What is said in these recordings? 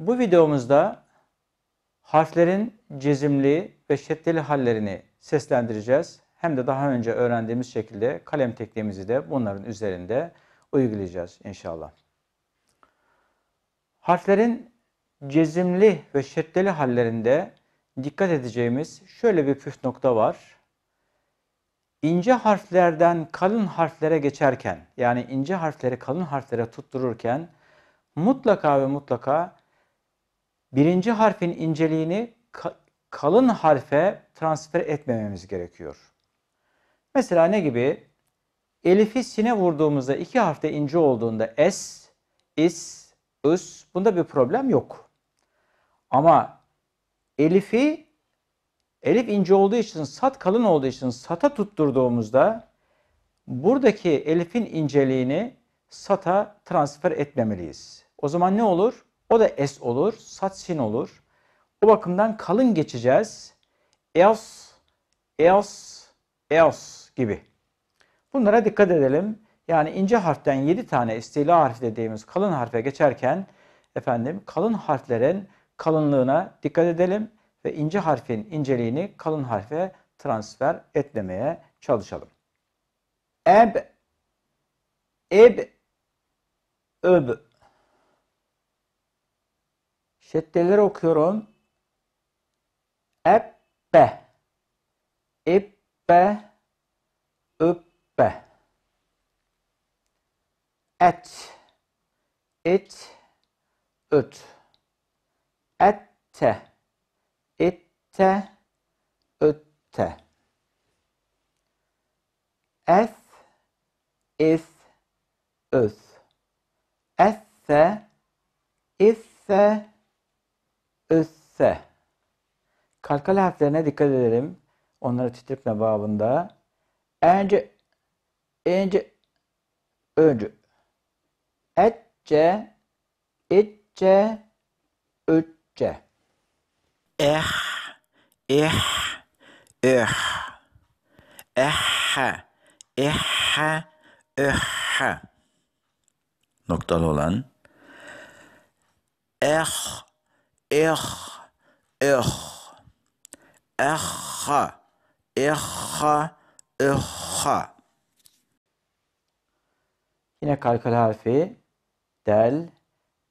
Bu videomuzda harflerin cezimli ve şeddeli hallerini seslendireceğiz. Hem de daha önce öğrendiğimiz şekilde kalem tekniğimizi de bunların üzerinde uygulayacağız inşallah. Harflerin cezimli ve şeddeli hallerinde dikkat edeceğimiz şöyle bir püf nokta var. İnce harflerden kalın harflere geçerken yani ince harfleri kalın harflere tuttururken mutlaka ve mutlaka birinci harfin inceliğini kalın harfe transfer etmememiz gerekiyor. Mesela ne gibi? Elif'i sine vurduğumuzda iki harfte ince olduğunda es, is, ıs bunda bir problem yok. Ama elif'i elif ince olduğu için sat kalın olduğu için sata tutturduğumuzda buradaki elif'in inceliğini sata transfer etmemeliyiz. O zaman ne olur? O da S olur. Sat sin olur. O bakımdan kalın geçeceğiz. Eos, eos, eos gibi. Bunlara dikkat edelim. Yani ince harften 7 tane istila harfi dediğimiz kalın harfe geçerken efendim kalın harflerin kalınlığına dikkat edelim ve ince harfin inceliğini kalın harfe transfer etmemeye çalışalım. Eb, eb, öb, Şeddeleri okuyorum. Ebbe. Ebbe. Öbbe. Et. Et. Öt. Ette. Ette. Ötte. Es. is Öz. Esse. Isse össe. Kalkale harflerine dikkat edelim. Onları titripme babında. Önce önce öcü. Etçe, itçe, ötçe. Eh, eh, eh. Eh, eh, eh. Noktalı olan. Eh, eh, eh, eha, eha, eha. Yine kalkal harfi del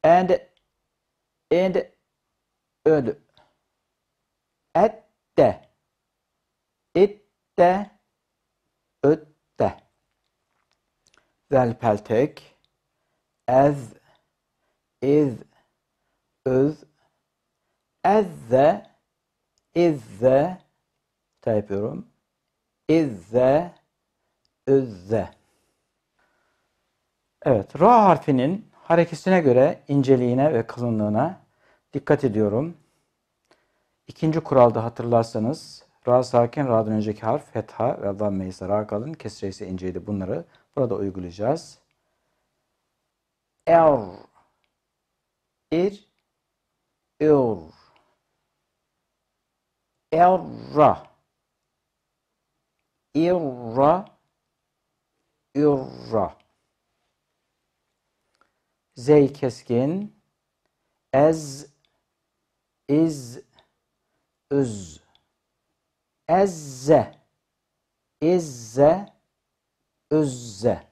and and öd ette itte ötte zel peltek ez iz öz ezze izze ta yapıyorum. İzze üzze. Evet, ra harfinin harekesine göre inceliğine ve kalınlığına dikkat ediyorum. İkinci kuralda hatırlarsanız ra sakin, ra'dan önceki harf fetha ve damme ise ra kalın, kesre ise inceydi. Bunları burada uygulayacağız. Er, ir, ur. Erra. İrra. Ürra. Zey keskin. Ez. İz. öz, Ezze. İzze. özze.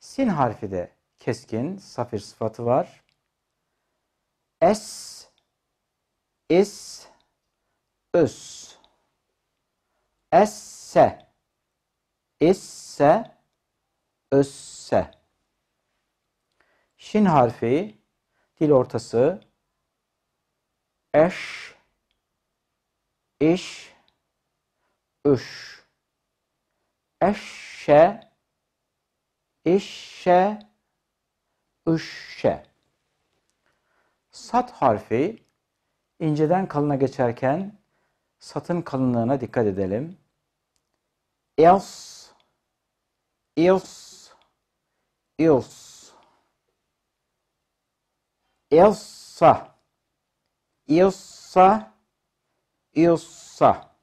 Sin harfi de keskin, safir sıfatı var. Es, is, Ös. Esse. İsse. Össe. Şin harfi dil ortası eş İş, üş eşşe İşe, Üşe. sat harfi inceden kalına geçerken Satın kalınlığına dikkat edelim. Else, else, else, elsa, elsa, elsa.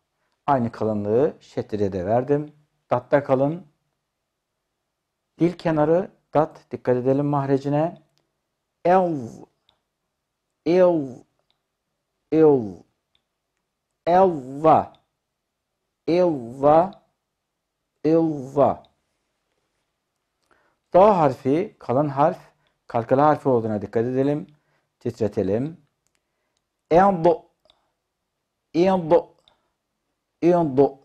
Aynı kalınlığı şeddede de verdim. Datta kalın. Dil kenarı dat. Dikkat edelim mahrecine. El, el, el. Elva, Elva, Elva. da harfi kalın harf kalkalı harfi olduğuna dikkat edelim titretelim endu endu endu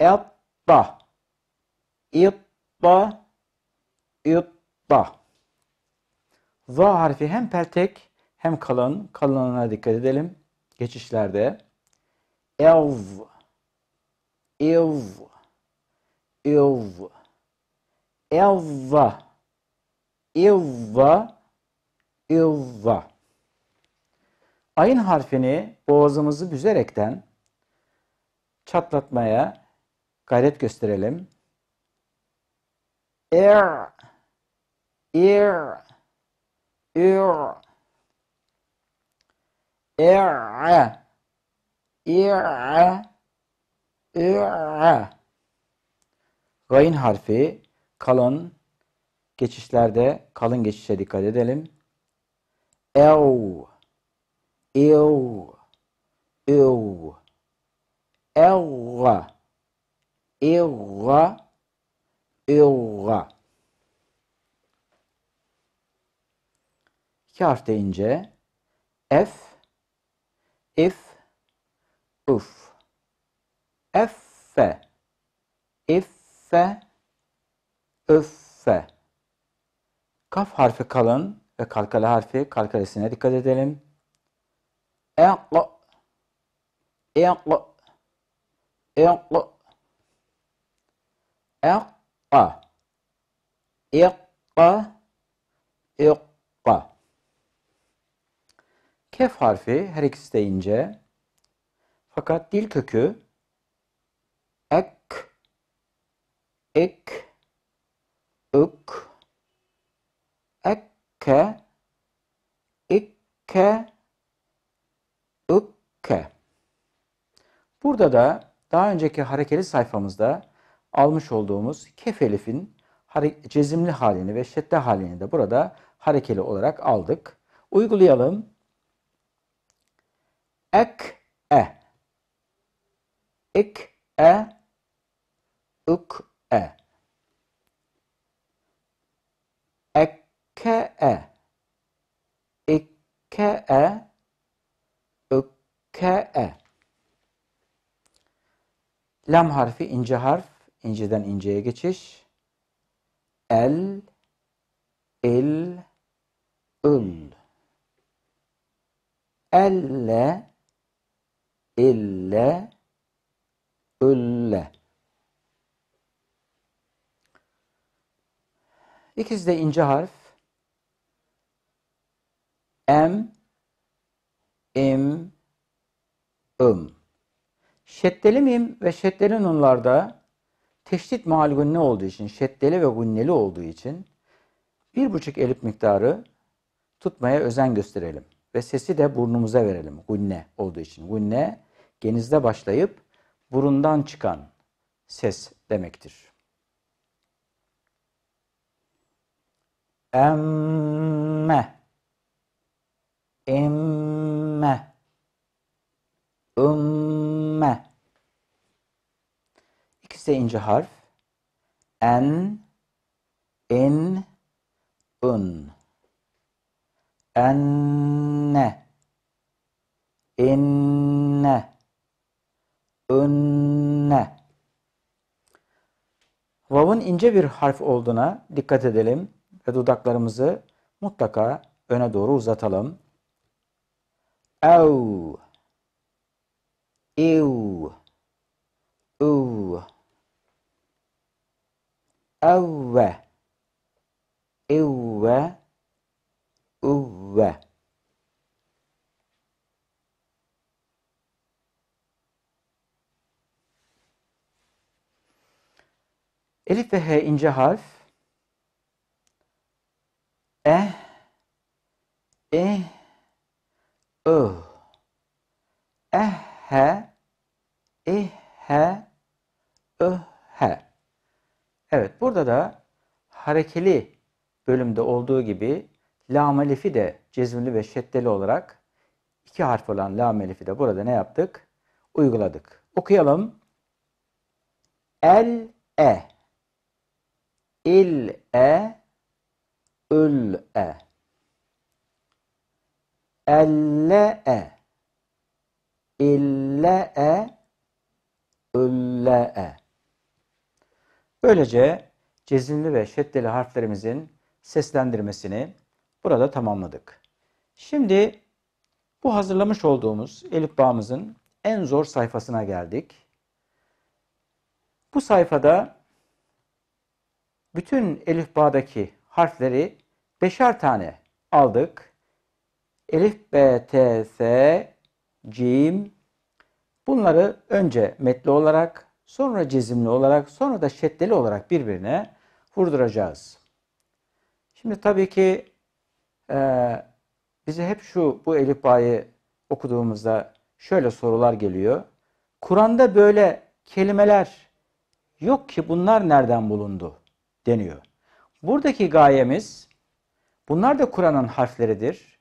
etta Etta, Etta. za harfi hem pertek hem kalın kalınlığına dikkat edelim geçişlerde elv elv elv elva evva, evva. Ayın harfini boğazımızı büzerekten çatlatmaya gayret gösterelim. Er, er, er i'e i'e i'e Gayın harfi kalın geçişlerde kalın geçişe dikkat edelim. Ev ev ev ev ev ev İki harf ince. F if, uf. Effe, iffe, üffe. Kaf harfi kalın ve kalkalı harfi kalkalesine dikkat edelim. E'l, e'l, e'l, e'l, e'l, e'l, e'l. Kef harfi her ikisi de ince. Fakat dil kökü ek, ek, ök, ekke, ikke, ıkke. Burada da daha önceki harekeli sayfamızda almış olduğumuz kef elifin cezimli halini ve şedde halini de burada harekeli olarak aldık. Uygulayalım ek e ik e uk e ekke e ikke e ukke e lam harfi ince harf inceden inceye geçiş el il ül elle ille ülle. İkisi de ince harf. M, im, ım. Şeddeli mim ve şeddeli nunlarda teşdit ne olduğu için, şeddeli ve gunneli olduğu için bir buçuk elip miktarı tutmaya özen gösterelim. Ve sesi de burnumuza verelim. Gunne olduğu için. Gunne genizde başlayıp burundan çıkan ses demektir. Emme Emme Ümme İkisi de ince harf. En En Ün Enne Enne önne. Vav'ın ince bir harf olduğuna dikkat edelim ve dudaklarımızı mutlaka öne doğru uzatalım. Ev, ev, ev, evve, evve, evve. Elif ve H ince harf. E, E, Ö, E, H, E, H, Ö, H. Evet burada da harekeli bölümde olduğu gibi lam elifi de cezimli ve şeddeli olarak iki harf olan lam elifi de burada ne yaptık? Uyguladık. Okuyalım. El, e il e ül e elle e ille e ülle e Böylece cezimli ve şeddeli harflerimizin seslendirmesini burada tamamladık. Şimdi bu hazırlamış olduğumuz elif en zor sayfasına geldik. Bu sayfada bütün elifbadaki harfleri beşer tane aldık. Elif, B, T, S, Cim. Bunları önce metli olarak, sonra cezimli olarak, sonra da şeddeli olarak birbirine vurduracağız. Şimdi tabii ki e, bize hep şu bu elifbayı okuduğumuzda şöyle sorular geliyor. Kur'an'da böyle kelimeler yok ki bunlar nereden bulundu? deniyor. Buradaki gayemiz bunlar da Kur'an'ın harfleridir.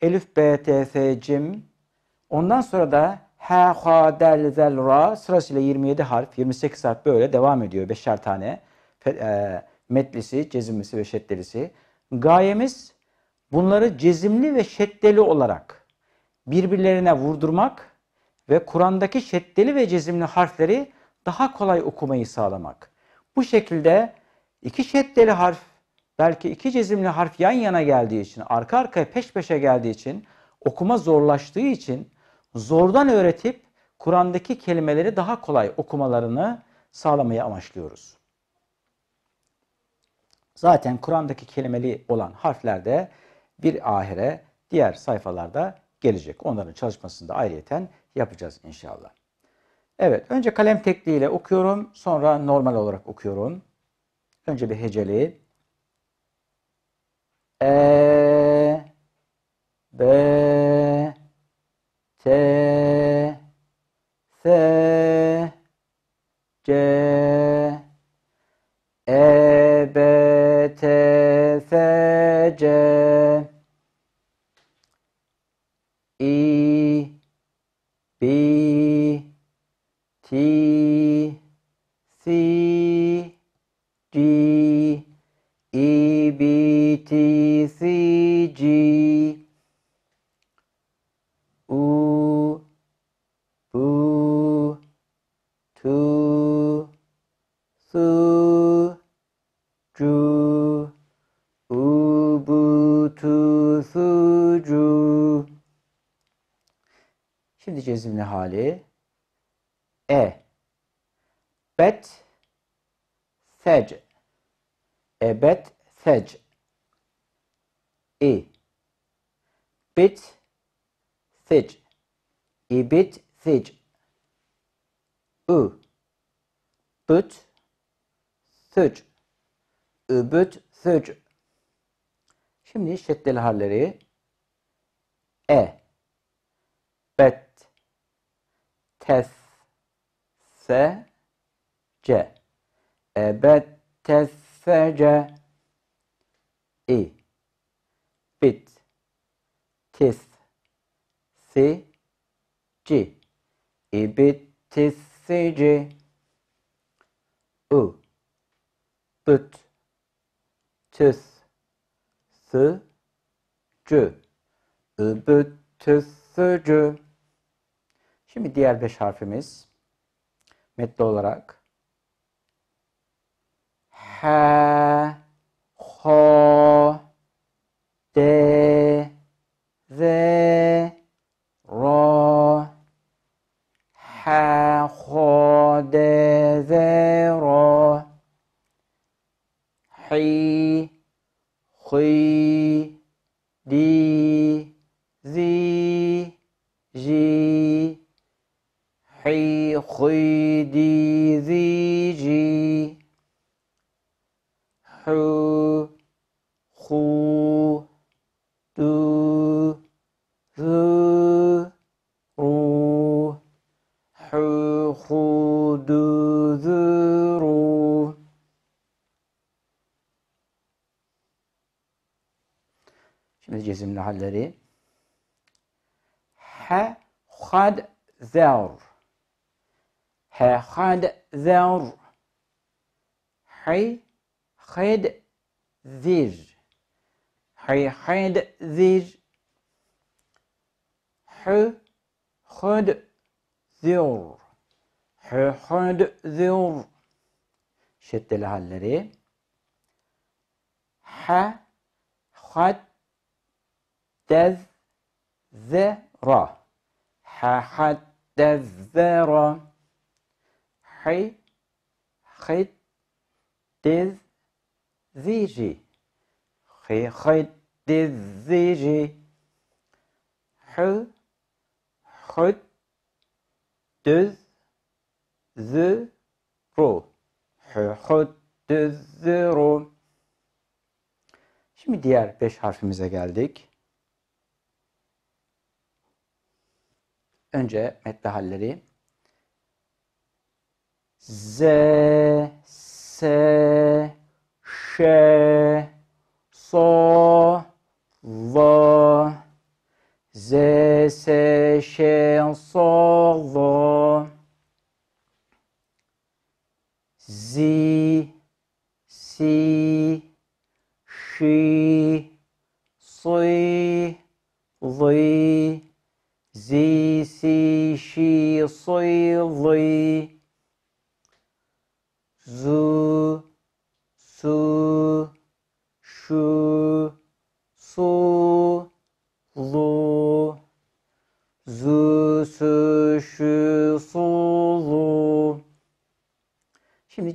Elif, B, T, S, Cim. Ondan sonra da H ha, del, zel, ra sırasıyla 27 harf, 28 harf böyle devam ediyor. Beşer tane e, metlisi, cezimlisi ve şeddelisi. Gayemiz bunları cezimli ve şeddeli olarak birbirlerine vurdurmak ve Kur'an'daki şeddeli ve cezimli harfleri daha kolay okumayı sağlamak. Bu şekilde iki şeddeli harf belki iki cezimli harf yan yana geldiği için, arka arkaya peş peşe geldiği için, okuma zorlaştığı için zordan öğretip Kur'an'daki kelimeleri daha kolay okumalarını sağlamayı amaçlıyoruz. Zaten Kur'an'daki kelimeli olan harflerde bir ahire diğer sayfalarda gelecek. Onların çalışmasını da ayrıyeten yapacağız inşallah. Evet önce kalem tekliğiyle okuyorum sonra normal olarak okuyorum. Önce bir heceli. E, B, cezimli hali. E. Bet. Sec. Ebet. Sec. i, Bit. Sic. İbit. Sic. Ü. Büt. Süc. Übüt. Süc. Şimdi şeddeli harleri. E. Bet tes se ce ebetesece i bit tis si ci ibitisici u büt tüs sı cü übütüsücü Şimdi diğer beş harfimiz metni olarak H, H, D, حو خو دو ذو رو حو خو دو ذو رو Şimdi cisimli halleri. H, had, ذر ح خد ذر حي خد ذيج حي حد ذيج ح خد ذور ح خد ذور شت الهلري ح خد تذ ذرا ح خد ذرا حي خد تذ ziri. H haydi ziri. H hıd düz zı ru. H hıd düz zı ru. Şimdi diğer beş harfimize geldik. Önce metne halleri. Z, S, ше, со, в, зе, се, ше, со, ло, зи, си, ши, сы лы, зи, си, ши, сы лы.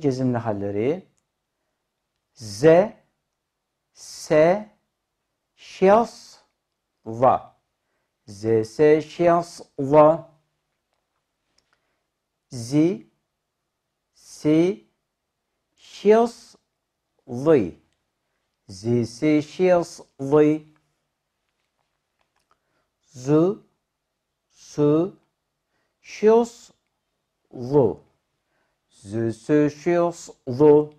halleri, cezimli halleri z, s, şias, va. Z, s, şias, va. z si, şias, lı. z si, şias, lı. z su, şias, lı züsüşüz zu.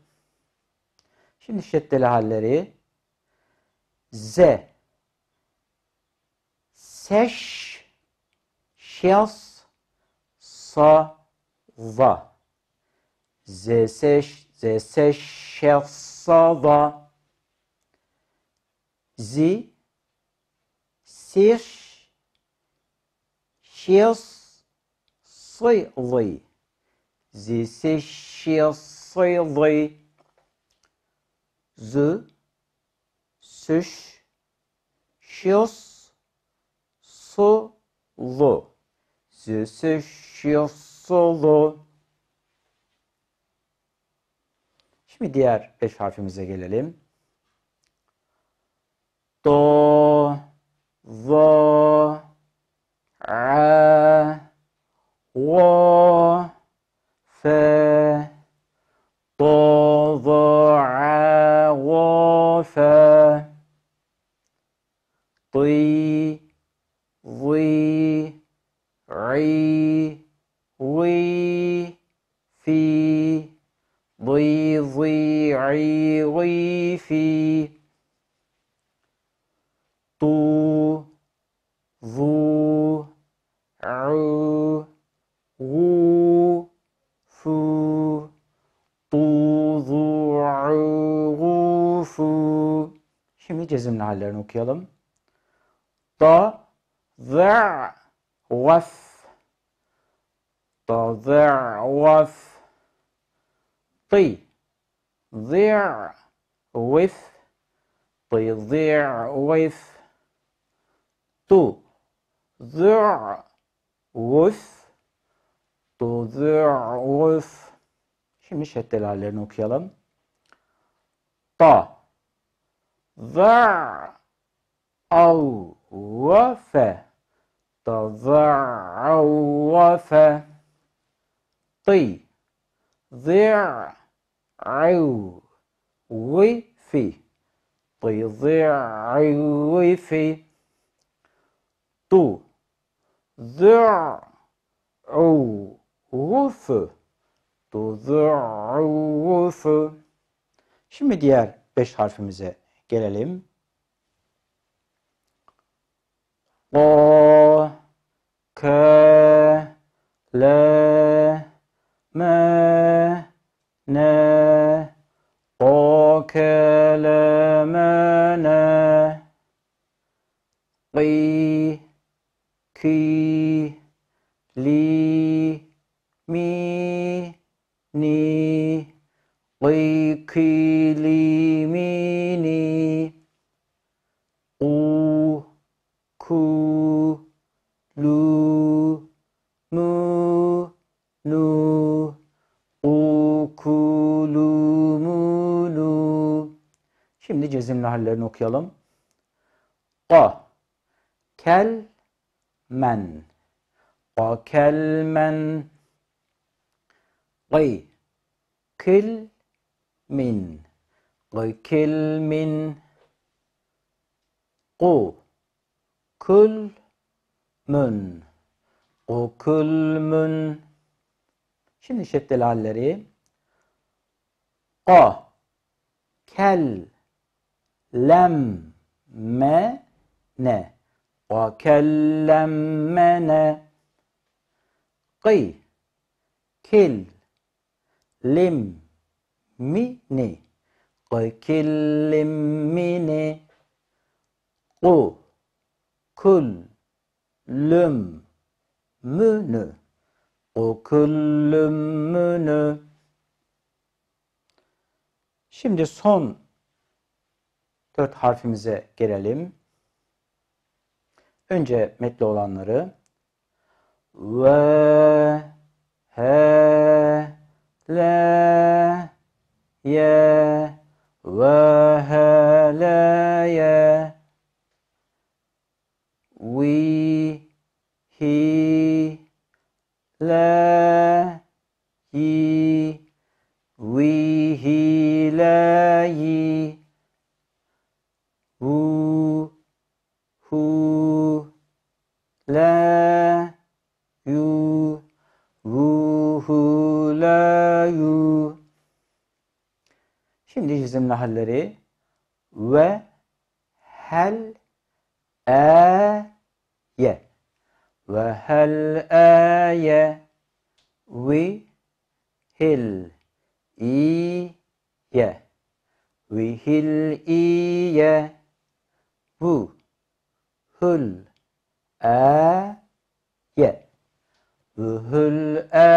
Şimdi şeddeli halleri z seş şias sa va z seş z seş şias sa va zi sir şias sıvı Zisi şiyasıydı. Zı, süş, şiyas, su, lu. Zisi şiyasılı. Şimdi diğer beş harfimize gelelim. Do, va a, wo, طضع غافا طي ضي عي وي في ضي ضي عي وي في cezim hallerini okuyalım. Da, zır, vaf. Da, zır, vaf. Tı, zır, vif. Tı, zır, vif. Tu, zır, vif. Tu, zır, vif. Şimdi şeddeli hallerini okuyalım. Ta, Zar av ve fe tazarrafe tı zir'u ve fi tı zir'u ve fi tu zir'u ve tu zir'u ve Şimdi diğer beş harfimize Gelelim. O k l m n o k l m n qi ki li mi ni qi ki Cezimli hallerini okuyalım. Qa kel men qa kel men qi kil min qi kil min qu kül mün qu kül mün Şimdi şeddeli halleri qa kel lem me ne ve kellemmene qi kil lim mini qi killim mini qu kul lüm münü o küllüm münü Şimdi son Dört harfimize gelelim. Önce metli olanları ve he le ye ve he le ye we he le he we he le mehalleri ve hel e ye ve hel e ye vi hil i ye vi hil i ye bu hül e ye vühül e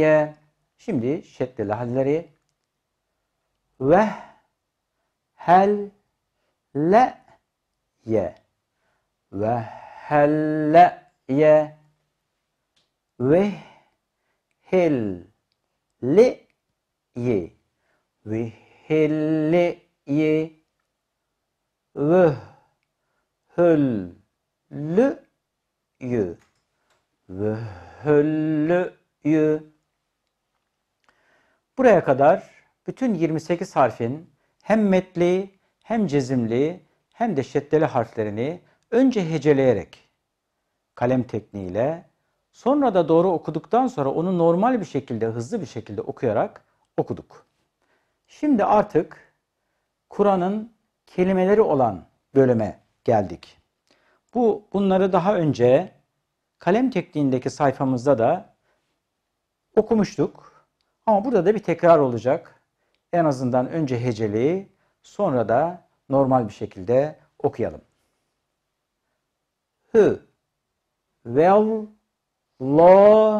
ye Şimdi şeddeli halleri ve hel le ye ve helle ye ve hel li ye ve helli ye ve hül lü yü ve hüllü yü Buraya kadar bütün 28 harfin hem metli, hem cezimli, hem de şeddeli harflerini önce heceleyerek kalem tekniğiyle sonra da doğru okuduktan sonra onu normal bir şekilde, hızlı bir şekilde okuyarak okuduk. Şimdi artık Kur'an'ın kelimeleri olan bölüme geldik. Bu bunları daha önce kalem tekniğindeki sayfamızda da okumuştuk. Ama burada da bir tekrar olacak en azından önce heceli sonra da normal bir şekilde okuyalım. Hı Vel la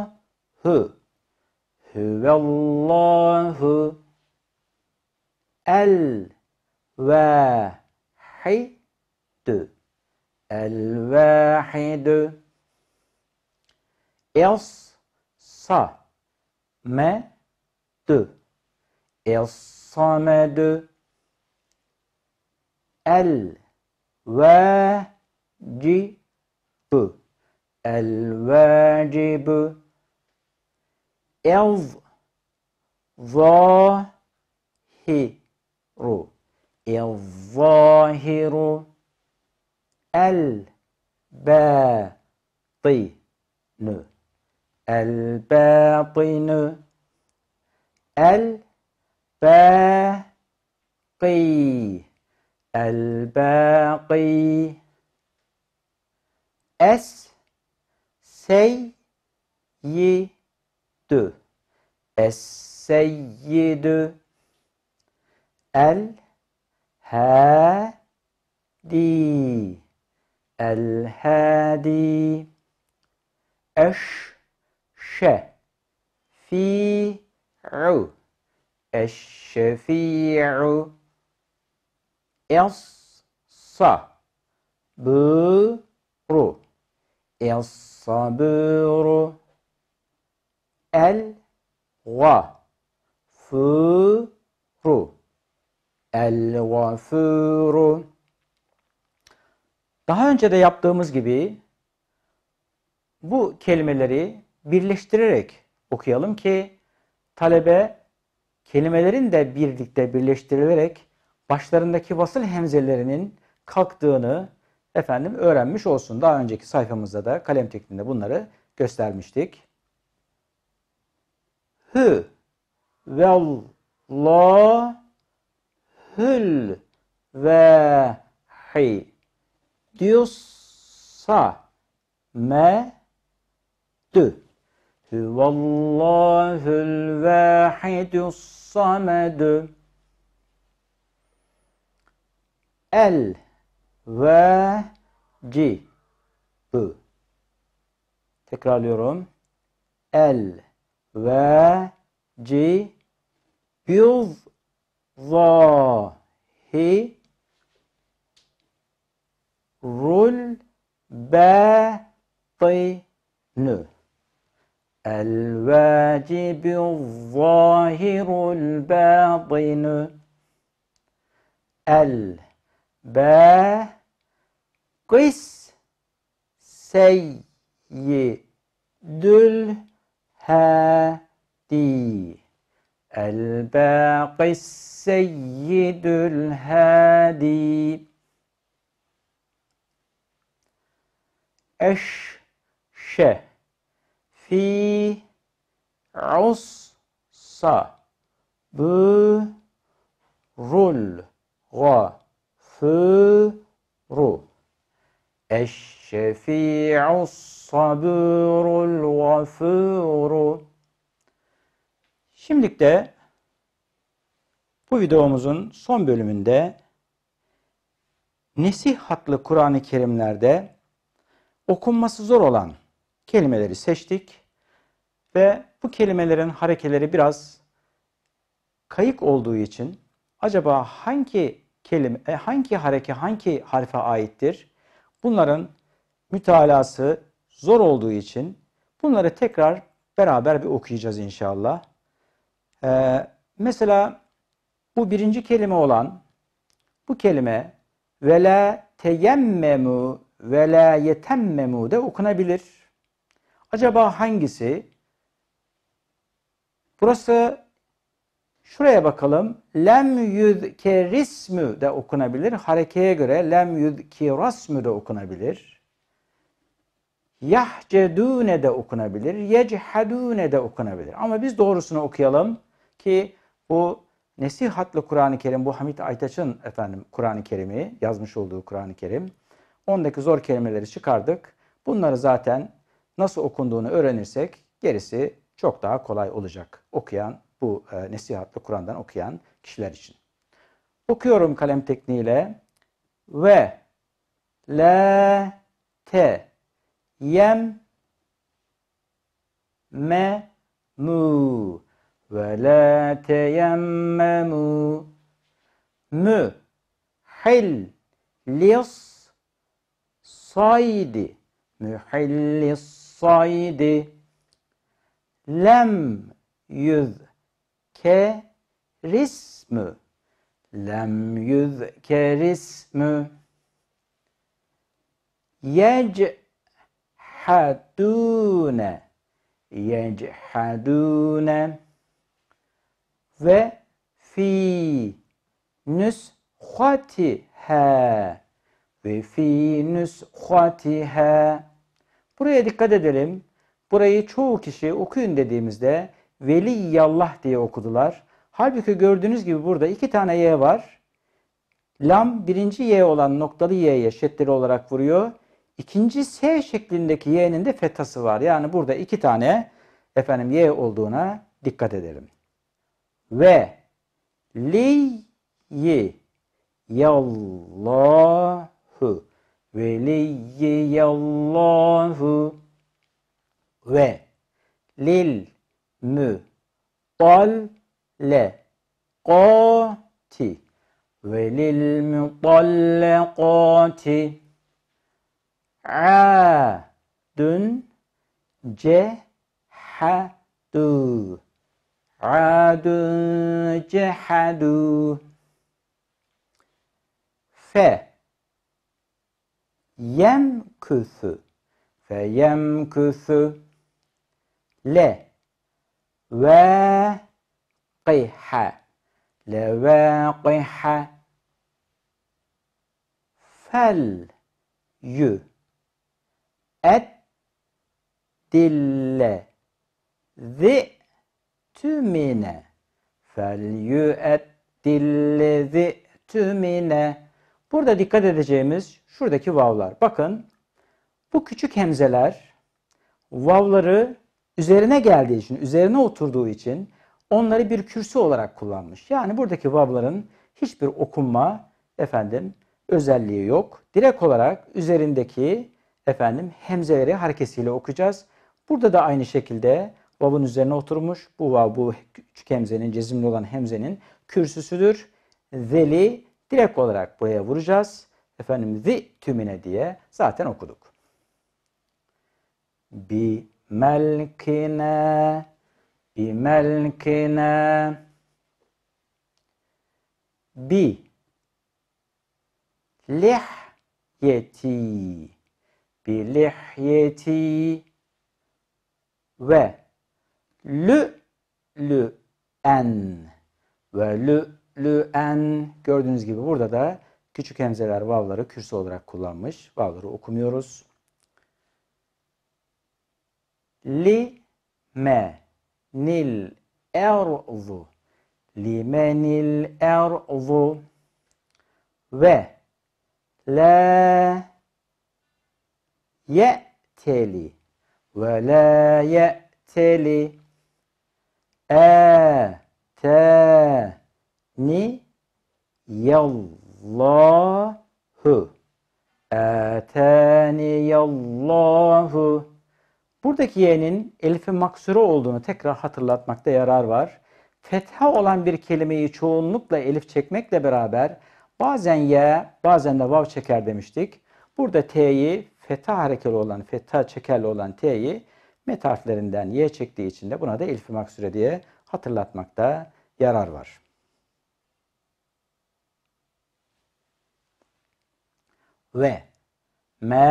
Lahu Hüvellahu El Vahidü El Vahidü Es Sa Me Dü الصمد الواجب الواجب الظاهر الظاهر الباطن الباطن الباطن باقي الباقي S سيد السيد الهادي الهادي عو Eşşefi'u Es-sa Bıru Es-sabıru El-ga Fıru El-gafuru Daha önce de yaptığımız gibi bu kelimeleri birleştirerek okuyalım ki talebe kelimelerin de birlikte birleştirilerek başlarındaki vasıl hemzelerinin kalktığını efendim öğrenmiş olsun. Daha önceki sayfamızda da kalem tekniğinde bunları göstermiştik. Hı vel la hül ve hi diyorsa me dü هو الله الواحد الصمد ال ve c b tekrarlıyorum el ve c biz zahi rul batinu الواجب الظاهر الباطن الباقس سيد الهادي الباقي السيد الهادي أش شه fi ussa bu rul ga furu eşşefi'us saburul gafuru Şimdilik de bu videomuzun son bölümünde nesih hatlı Kur'an-ı Kerimlerde okunması zor olan kelimeleri seçtik ve bu kelimelerin harekeleri biraz kayık olduğu için acaba hangi kelime, e, hangi hareke hangi harfe aittir? Bunların mütalası zor olduğu için bunları tekrar beraber bir okuyacağız inşallah. Ee, mesela bu birinci kelime olan bu kelime ve la teyemmemu ve yetemmemu de okunabilir. Acaba hangisi? Burası şuraya bakalım. Lem yudkerismü de okunabilir. Harekeye göre lem yudkirasmü de okunabilir. Yahcedune de okunabilir. Yechadune de okunabilir. Ama biz doğrusunu okuyalım ki bu Nesihatlı Kur'an-ı Kerim, bu Hamit Aytaç'ın efendim Kur'an-ı Kerim'i, yazmış olduğu Kur'an-ı Kerim. Ondaki zor kelimeleri çıkardık. Bunları zaten nasıl okunduğunu öğrenirsek gerisi çok daha kolay olacak. Okuyan bu e, nesihatlı Kur'an'dan okuyan kişiler için. Okuyorum kalem tekniğiyle ve le te yem me mu ve la teyemmemu mü hil lis saydi mühillis saydi lem yüz ke rismü lem yüz ke rismü yechadune yechadune ve fi nüshatiha ve fi nüshatiha Buraya dikkat edelim. Burayı çoğu kişi okuyun dediğimizde veliyallah diye okudular. Halbuki gördüğünüz gibi burada iki tane y var. Lam birinci y olan noktalı y'ye şeddeli olarak vuruyor. İkinci s şeklindeki y'nin de fetası var. Yani burada iki tane efendim y olduğuna dikkat edelim. Ve li yi yallahu Allahu ve lil mü tal le qati ve lil mutallaqati a dün cehadu adun cehadu fe يمكث فيمكث لا واقح لواقح فل ي أدل ذئت من فليؤدل ذئت من Burada dikkat edeceğimiz şuradaki vavlar. Bakın bu küçük hemzeler vavları üzerine geldiği için, üzerine oturduğu için onları bir kürsü olarak kullanmış. Yani buradaki vavların hiçbir okunma efendim özelliği yok. Direkt olarak üzerindeki efendim hemzeleri harekesiyle okuyacağız. Burada da aynı şekilde vav'ın üzerine oturmuş. Bu vav bu küçük hemzenin, cezimli olan hemzenin kürsüsüdür. Zeli Direkt olarak buraya vuracağız. Efendim zi tümüne diye zaten okuduk. Bi melkine bi melkine bi lihyeti bi lihyeti ve lü lü en ve lü Lü en gördüğünüz gibi burada da küçük hemzeler vavları kürsü olarak kullanmış. Vavları okumuyoruz. Li me nil erzu limenil erzu ve la ye'teli ve la ye'teli e te ni yallahu eteni yallahu Buradaki ye'nin elife maksuru olduğunu tekrar hatırlatmakta yarar var. Fetha olan bir kelimeyi çoğunlukla elif çekmekle beraber bazen ye bazen de vav çeker demiştik. Burada t'yi fetha harekeli olan, fetha çekerli olan t'yi met harflerinden y çektiği için de buna da elif maksure diye hatırlatmakta yarar var. ve me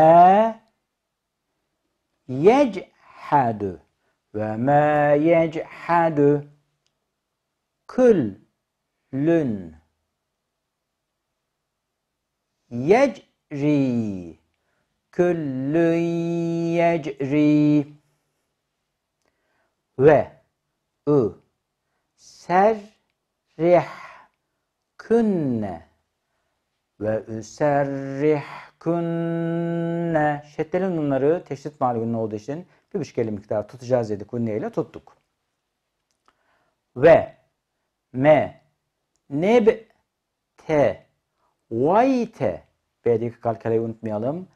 yechadu ve me yechadu küllün yecri küllün yecri ve ı serrih künne ve üserrihkünne. E, Şeddeli nunları teşdit malumunu olduğu için bir buçuk elli miktar tutacağız dedi Kunne ile tuttuk. Ve me neb te vayte B'deki kalkaleyi unutmayalım.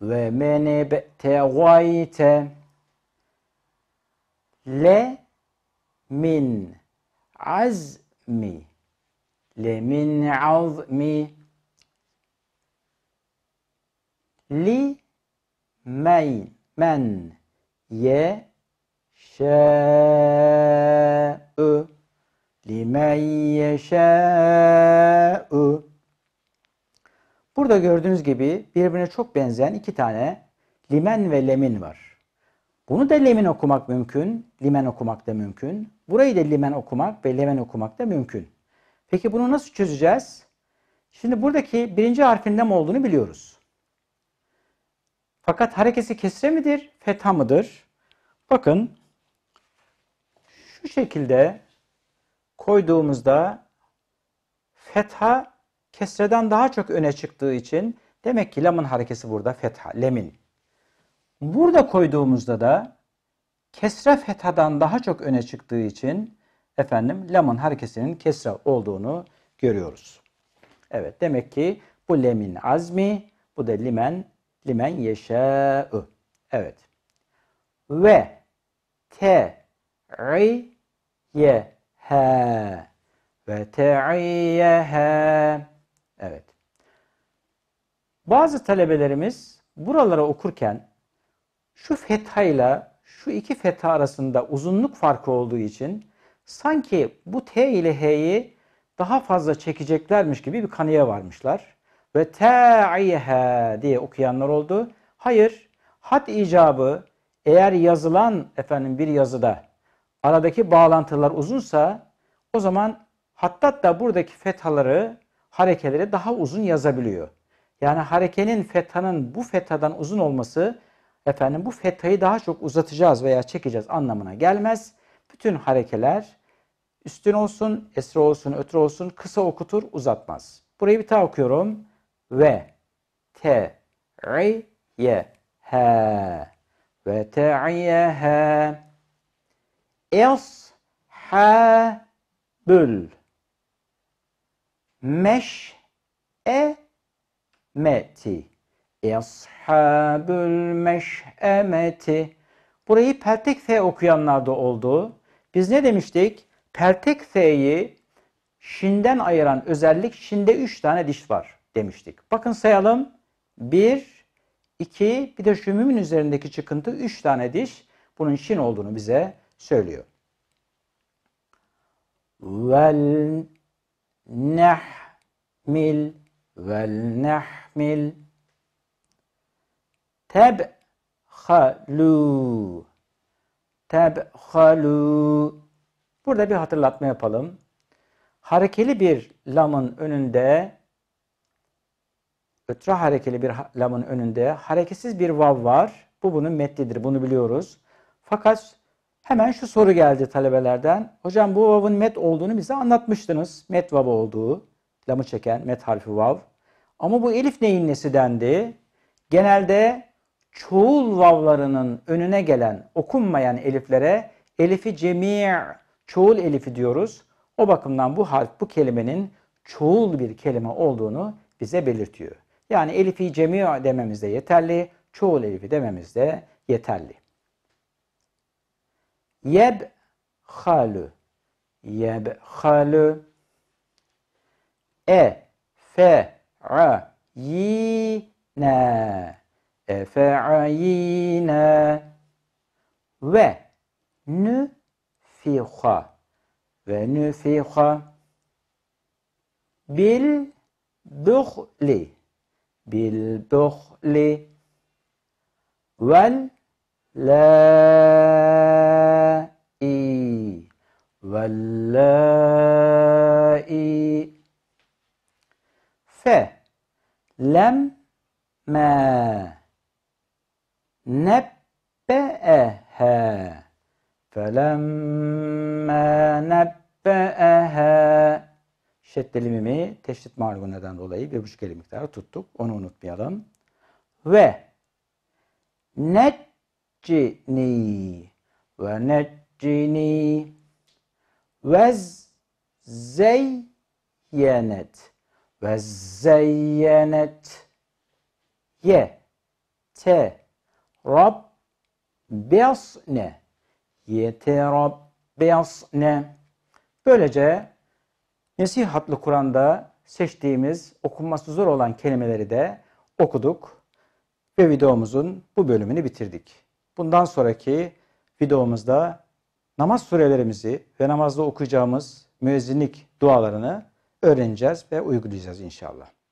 Ve me neb te vayte le min azmi le min azmi li meyn men ye şe'ü limen yeşe'ü Burada gördüğünüz gibi birbirine çok benzeyen iki tane limen ve lemin var. Bunu da lemin okumak mümkün, limen okumak da mümkün. Burayı da limen okumak ve lemen okumak da mümkün. Peki bunu nasıl çözeceğiz? Şimdi buradaki birinci harfin nem olduğunu biliyoruz. Fakat harekesi kesre midir? Fetha mıdır? Bakın şu şekilde koyduğumuzda fetha kesreden daha çok öne çıktığı için demek ki lamın harekesi burada fetha, lemin. Burada koyduğumuzda da kesre fethadan daha çok öne çıktığı için efendim lamın harekesinin kesre olduğunu görüyoruz. Evet demek ki bu lemin azmi, bu da limen limen yeşâ'u. Evet. Ve te te'iyyehe ve te'iyyehe. Evet. Bazı talebelerimiz buralara okurken şu fethayla şu iki fetha arasında uzunluk farkı olduğu için sanki bu T ile H'yi daha fazla çekeceklermiş gibi bir kanıya varmışlar ve ta'iha diye okuyanlar oldu. Hayır, hat icabı eğer yazılan efendim bir yazıda aradaki bağlantılar uzunsa o zaman hatta da buradaki fethaları, harekeleri daha uzun yazabiliyor. Yani harekenin fethanın bu fethadan uzun olması efendim bu fethayı daha çok uzatacağız veya çekeceğiz anlamına gelmez. Bütün harekeler üstün olsun, esra olsun, ötür olsun kısa okutur uzatmaz. Burayı bir daha okuyorum ve te ye ha ve te'iye ha es ha bül meş e meti Eshabül meş'emeti. Burayı peltek F okuyanlarda oldu. Biz ne demiştik? Pertek F'yi şinden ayıran özellik şinde 3 tane diş var demiştik. Bakın sayalım. 1, 2, bir de şu mümin üzerindeki çıkıntı 3 tane diş bunun şin olduğunu bize söylüyor. Vel nehmil vel nehmil tebhalu tebhalu Burada bir hatırlatma yapalım. Harekeli bir lamın önünde ötre harekeli bir lamın önünde hareketsiz bir vav var. Bu bunun metnidir. Bunu biliyoruz. Fakat hemen şu soru geldi talebelerden. Hocam bu vav'ın met olduğunu bize anlatmıştınız. Met vav olduğu. Lamı çeken met harfi vav. Ama bu elif neyin nesi dendi? Genelde çoğul vavlarının önüne gelen okunmayan eliflere elifi cemi' çoğul elifi diyoruz. O bakımdan bu harf bu kelimenin çoğul bir kelime olduğunu bize belirtiyor. Yani elifi cemiyo dememiz de yeterli. Çoğul elifi dememiz de yeterli. Yeb halu. Yeb halu. E fe a yine. E fe a yine. Ve nü fiha. Ve nü fiha. Bil duhli. بالبخل واللائي واللائي فلما نبأها فلما نبأها şeddeli mimi teşdit neden dolayı bir buçuk eli miktarı tuttuk. Onu unutmayalım. Ve neccini ve neccini ve zeyyenet ve zeyyenet ye te rab besne yeterab besne Böylece Nesih adlı Kur'an'da seçtiğimiz okunması zor olan kelimeleri de okuduk ve videomuzun bu bölümünü bitirdik. Bundan sonraki videomuzda namaz surelerimizi ve namazda okuyacağımız müezzinlik dualarını öğreneceğiz ve uygulayacağız inşallah.